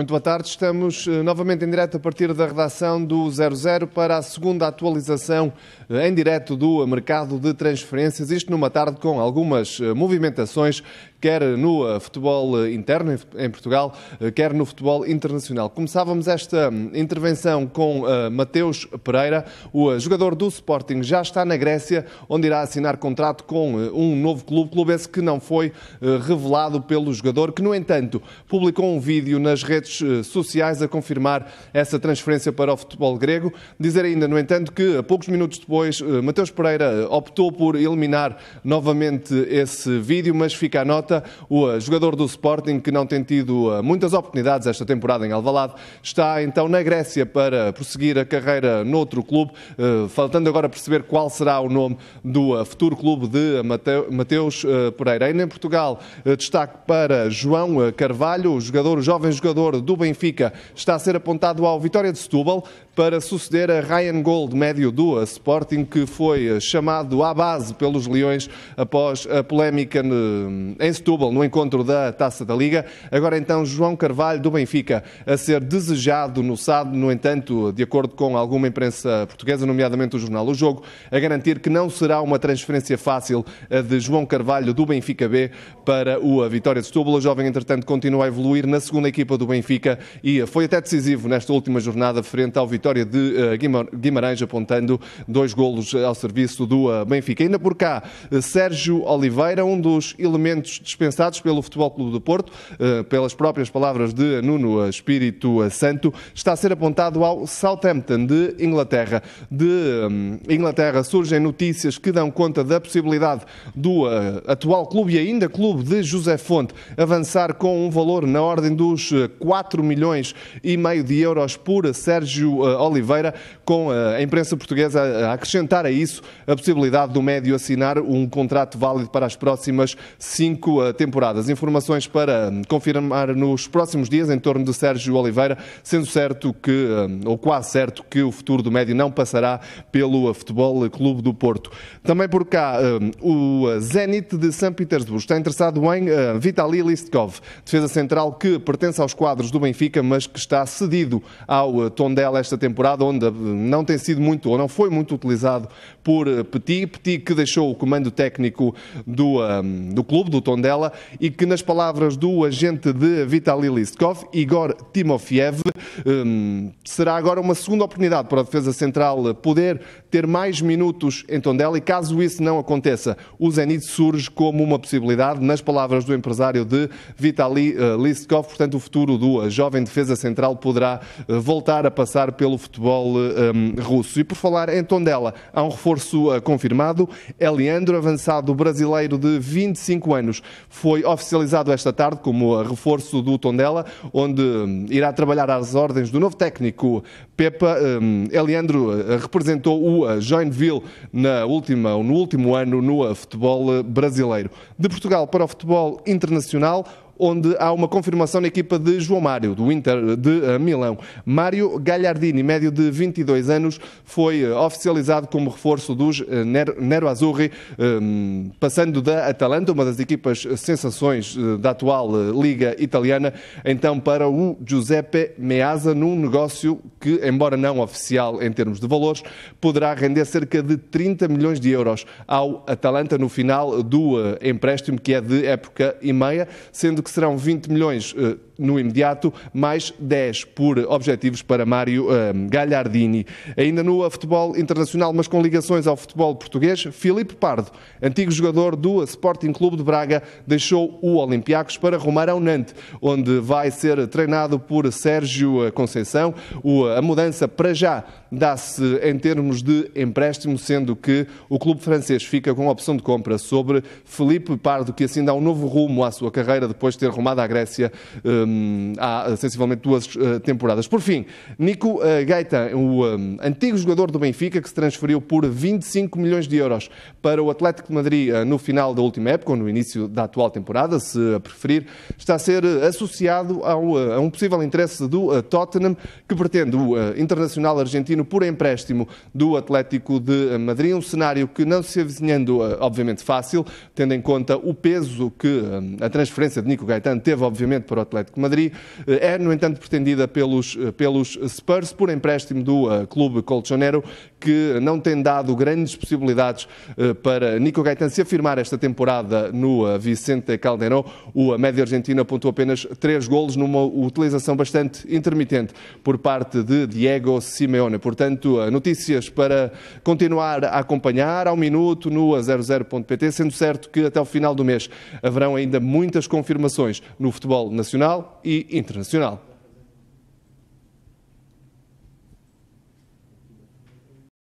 Muito boa tarde, estamos eh, novamente em direto a partir da redação do 00 para a segunda atualização eh, em direto do mercado de transferências, isto numa tarde com algumas eh, movimentações quer no eh, futebol eh, interno em Portugal, eh, quer no futebol internacional. Começávamos esta hum, intervenção com Mateus Pereira, o jogador do Sporting já está na Grécia, onde irá assinar contrato com um novo clube, clube esse que não foi revelado pelo jogador, que no entanto publicou um vídeo nas redes sociais a confirmar essa transferência para o futebol grego, dizer ainda no entanto que a poucos minutos depois Mateus Pereira optou por eliminar novamente esse vídeo, mas fica à nota o eh, jogador do Sporting que não tem tido eh, muitas oportunidades esta temporada em Alvalade, está então na Grécia para prosseguir a carreira noutro clube, eh, faltando agora perceber qual será o nome do futuro clube de Mateus Pereira. Ainda em Portugal, destaque para João Carvalho, o jogador, o jovem jogador do Benfica, está a ser apontado ao Vitória de Setúbal para suceder a Ryan Gold, médio do Sporting, que foi chamado à base pelos Leões após a polémica em Setúbal, no encontro da Taça da Liga. Agora então, João Carvalho, do Benfica, a ser desejado no sábado, no entanto, de acordo com alguma imprensa portuguesa, nomeadamente o jornal O Jogo, a garantir que não será uma transferência fácil a de João Carvalho, do Benfica B, para o Vitória de Setúbal. O jovem, entretanto, continua a evoluir na segunda equipa do Benfica e foi até decisivo nesta última jornada frente ao Vitória de eh, Guimarães, apontando dois golos ao serviço do eh, Benfica. Ainda por cá, eh, Sérgio Oliveira, um dos elementos dispensados pelo Futebol Clube do Porto, eh, pelas próprias palavras de Nuno Espírito Santo, está a ser apontado ao Southampton de Inglaterra. De eh, Inglaterra surgem notícias que dão conta da possibilidade do eh, atual clube e ainda clube de José Fonte avançar com um valor na ordem dos 4 milhões e meio de euros por Sérgio Oliveira, com a imprensa portuguesa a acrescentar a isso a possibilidade do médio assinar um contrato válido para as próximas cinco temporada. As informações para hum, confirmar nos próximos dias em torno de Sérgio Oliveira, sendo certo que, hum, ou quase certo, que o futuro do médio não passará pelo uh, Futebol Clube do Porto. Também por cá, hum, o uh, Zenit de São Petersburgo está interessado em uh, Vitaly Listkov, defesa central que pertence aos quadros do Benfica, mas que está cedido ao Tondela esta temporada, onde não tem sido muito ou não foi muito utilizado por Petit, Petit que deixou o comando técnico do, do clube, do Tondela, dela e que, nas palavras do agente de Vitaly Listkov, Igor Timofiev, um, será agora uma segunda oportunidade para a defesa central poder ter mais minutos em Tondela e, caso isso não aconteça, o Zenit surge como uma possibilidade, nas palavras do empresário de Vitaly eh, Listkov. Portanto, o futuro do jovem defesa central poderá eh, voltar a passar pelo futebol eh, um, russo. E por falar em Tondela, há um reforço confirmado. Eliandro, avançado brasileiro de 25 anos, foi oficializado esta tarde como reforço do Tondela, onde hum, irá trabalhar às ordens do novo técnico Pepa. Hum, Eliandro eh, representou o eh, Joinville na última, no último ano no eh, futebol brasileiro. De Portugal para o futebol internacional, onde há uma confirmação na equipa de João Mário, do Inter de eh, Milão. Mário Gagliardini, médio de 22 anos, foi eh, oficializado como reforço dos eh, Nero Azzurri, ehm, passando da Atalanta, uma das equipas sensações da atual Liga Italiana, então para o Giuseppe Meazza, num negócio que, embora não oficial em termos de valores, poderá render cerca de 30 milhões de euros ao Atalanta no final do empréstimo, que é de época e meia, sendo que que serão 20 milhões eh, no imediato, mais 10 por objetivos para Mário um, eh, Gagliardini. Ainda no futebol internacional, mas com ligações ao futebol português, Filipe Pardo, antigo jogador do Sporting Clube de Braga, deixou o Olympiacos para rumar ao Nantes, onde vai ser treinado por Sérgio Conceição. O, a mudança para já dá-se em termos de empréstimo, sendo que o clube francês fica com a opção de compra sobre Felipe Pardo, que assim dá um novo rumo à sua carreira depois de ter rumado à Grécia um, eh, um, há eh, sensivelmente duas uh, temporadas. Por fim, Nico uh, o um, antigo jogador do Benfica, que se transferiu por 25 milhões de euros para o Atlético de Madrid uh, no final da última época, ou no início da atual temporada, se a preferir, está a ser associado ao, a um possível interesse do Tottenham, que pretende o internacional argentino por empréstimo do Atlético de Madrid. Um cenário que não se avizinhando, obviamente, fácil, tendo em conta o peso que hum, a transferência de Nico Gaetan teve, obviamente, para o Atlético Atlético Madrid. Eh, é, no entanto, pretendida pelos, eh, pelos Spurs por empréstimo do eh, clube colchonero, que não tem dado grandes possibilidades para Nico Gaetan se afirmar esta temporada no Vicente Calderón. O médio argentino apontou apenas três golos numa utilização bastante intermitente por parte de Diego Simeone. Portanto, notícias para continuar a acompanhar ao minuto no 00.pt, sendo certo que até o final do mês haverão ainda muitas confirmações no futebol nacional, e internacional.